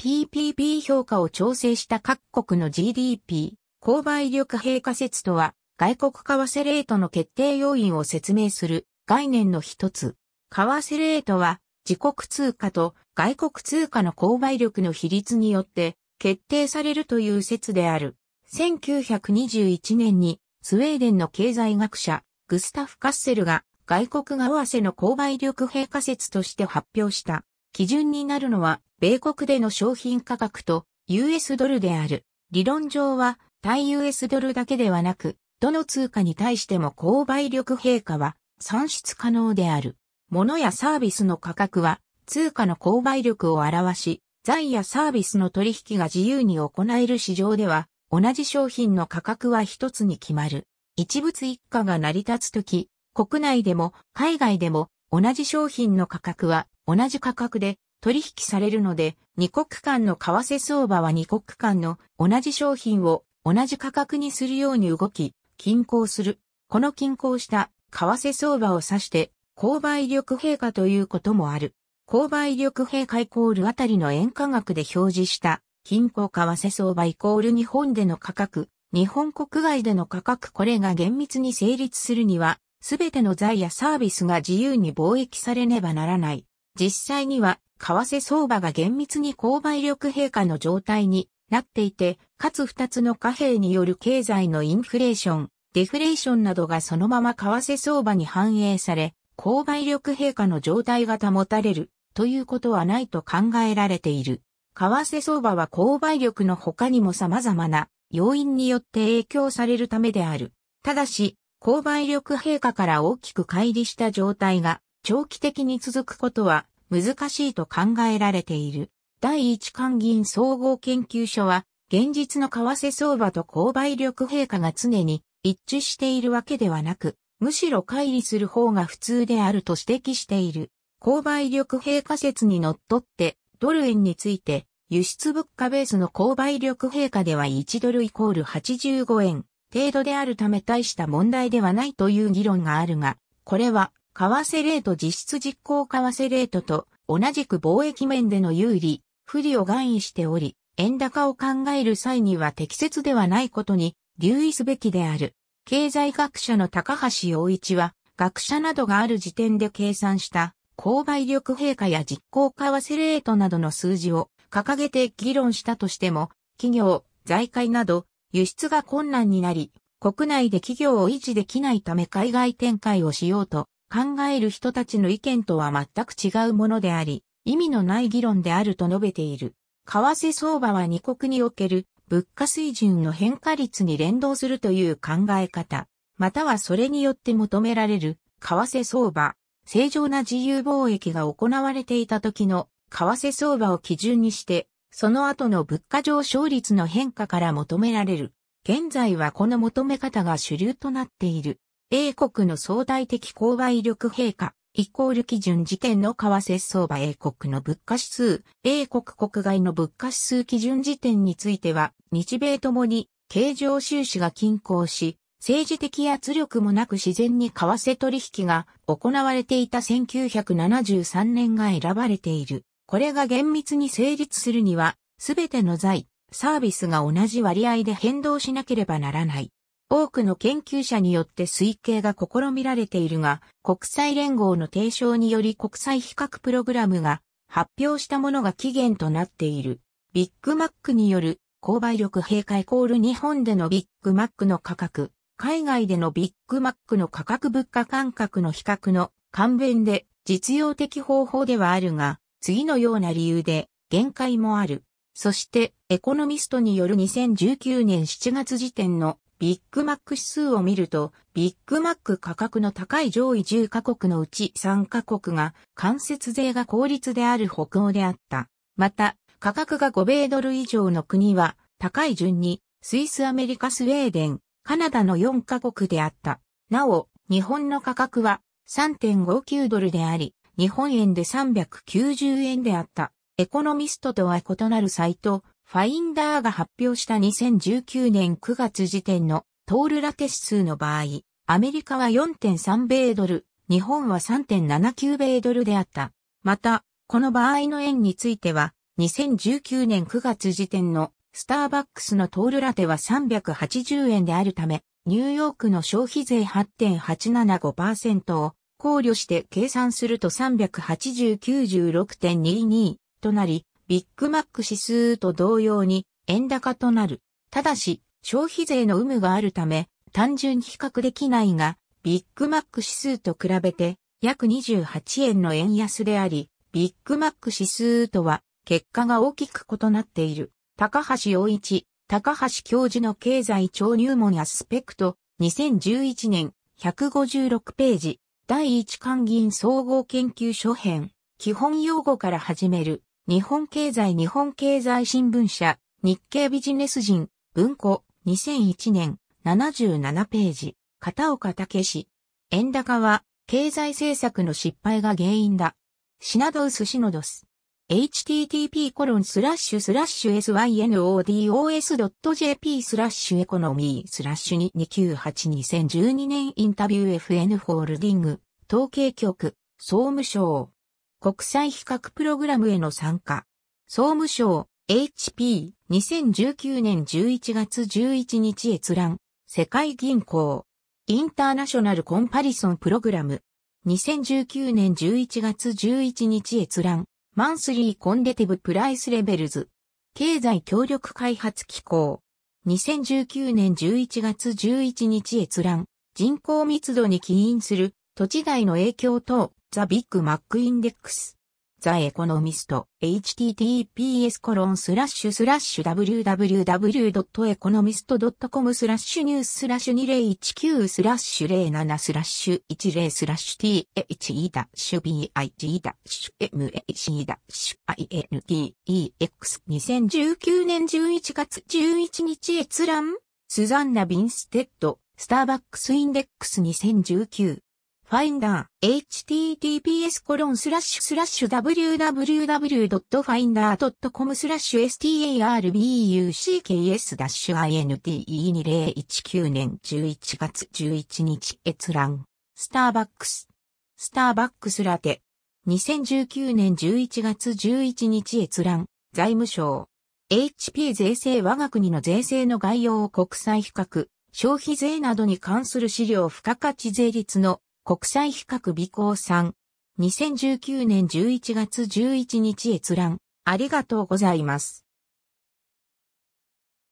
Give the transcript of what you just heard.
PPP 評価を調整した各国の GDP、購買力平価説とは、外国為替レートの決定要因を説明する概念の一つ。為替レートは、自国通貨と外国通貨の購買力の比率によって決定されるという説である。1921年にスウェーデンの経済学者グスタフ・カッセルが外国為替の購買力平価説として発表した。基準になるのは、米国での商品価格と US ドルである。理論上は、対 US ドルだけではなく、どの通貨に対しても購買力陛下は算出可能である。物やサービスの価格は通貨の購買力を表し、財やサービスの取引が自由に行える市場では、同じ商品の価格は一つに決まる。一物一家が成り立つとき、国内でも海外でも同じ商品の価格は同じ価格で取引されるので、2国間の為替相場は2国間の同じ商品を同じ価格にするように動き、均衡する。この均衡した為替相場を指して、購買力平価ということもある。購買力平価イコールあたりの円価額で表示した均衡為替相場イコール日本での価格、日本国外での価格これが厳密に成立するには、すべての財やサービスが自由に貿易されねばならない。実際には、為替相場が厳密に購買力陛下の状態になっていて、かつ二つの貨幣による経済のインフレーション、デフレーションなどがそのまま為替相場に反映され、購買力陛下の状態が保たれるということはないと考えられている。為替相場は購買力の他にも様々な要因によって影響されるためである。ただし、購買力陛下から大きく乖離した状態が長期的に続くことは難しいと考えられている。第一官銀総合研究所は、現実の為替相場と購買力陛下が常に一致しているわけではなく、むしろ乖離する方が普通であると指摘している。購買力陛下説にのっとって、ドル円について、輸出物価ベースの購買力陛下では1ドルイコール85円程度であるため大した問題ではないという議論があるが、これは為替レート実質実行為替レートと同じく貿易面での有利、不利を含意しており、円高を考える際には適切ではないことに留意すべきである。経済学者の高橋洋一は、学者などがある時点で計算した購買力陛下や実行為替レートなどの数字を掲げて議論したとしても、企業、財界など輸出が困難になり、国内で企業を維持できないため海外展開をしようと考える人たちの意見とは全く違うものであり、意味のない議論であると述べている。為替相場は二国における物価水準の変化率に連動するという考え方、またはそれによって求められる為替相場、正常な自由貿易が行われていた時の為替相場を基準にして、その後の物価上昇率の変化から求められる。現在はこの求め方が主流となっている。英国の相対的購買力陛下、イコール基準時点の為替相場英国の物価指数、英国国外の物価指数基準時点については、日米ともに、経常収支が均衡し、政治的圧力もなく自然に為替取引が行われていた1973年が選ばれている。これが厳密に成立するには、すべての財、サービスが同じ割合で変動しなければならない。多くの研究者によって推計が試みられているが、国際連合の提唱により国際比較プログラムが発表したものが起源となっている。ビッグマックによる購買力閉会イコール日本でのビッグマックの価格、海外でのビッグマックの価格物価感覚の比較の勘弁で実用的方法ではあるが、次のような理由で限界もある。そして、エコノミストによる2019年7月時点のビッグマック指数を見ると、ビッグマック価格の高い上位10カ国のうち3カ国が、間接税が効率である北欧であった。また、価格が5米ドル以上の国は、高い順に、スイス、アメリカ、スウェーデン、カナダの4カ国であった。なお、日本の価格は3.59ドルであり、日本円で390円であった。エコノミストとは異なるサイト、ファインダーが発表した2019年9月時点のトールラテ指数の場合、アメリカは4.3米ドル、日本は3.79米ドルであった。また、この場合の円については、2019年9月時点のスターバックスのトールラテは380円であるため、ニューヨークの消費税8.875%を考慮して計算すると386.22となり、ビッグマック指数と同様に円高となる。ただし、消費税の有無があるため、単純比較できないが、ビッグマック指数と比べて約28円の円安であり、ビッグマック指数とは結果が大きく異なっている。高橋洋一、高橋教授の経済超入門アスペクト、2011年、156ページ、第1官銀総合研究所編、基本用語から始める。日本経済日本経済新聞社、日経ビジネス人、文庫、2001年、77ページ、片岡武史。円高は、経済政策の失敗が原因だ。シナドウスシノドス。http コロンスラッシュスラッシュ synodos.jp スラッシュエコノミースラッシュ2982012年インタビュー FN ホールディング統計局総務省国際比較プログラムへの参加。総務省 HP 2019年11月11日閲覧。世界銀行。インターナショナルコンパリソンプログラム。2019年11月11日閲覧。マンスリーコンデティブプライスレベルズ。経済協力開発機構。2019年11月11日閲覧。人口密度に起因する土地代の影響等ザ・ビッグ・マック・インデックス。ザ・エコノミスト、https コロンスラッシュスラッシュ www.economist.com スラッシュニューススラッシュ2019スラッシュ07スラッシュ10スラッシュ THE-BIG-MAC-INDEX2019 年11月11日閲覧スザンナ・ビンステッド、スターバックスインデックス2019 Finder https コロンスラッシュスラッシュ www.finder.com スラッシュ starbucks-int2019 年11月11日閲覧スターバックススターバックスラテ2019年11月11日閲覧財務省 HP 税制我が国の税制の概要を国際比較消費税などに関する資料付加価値税率の国際比較美行さん。2019年11月11日閲覧。ありがとうございます。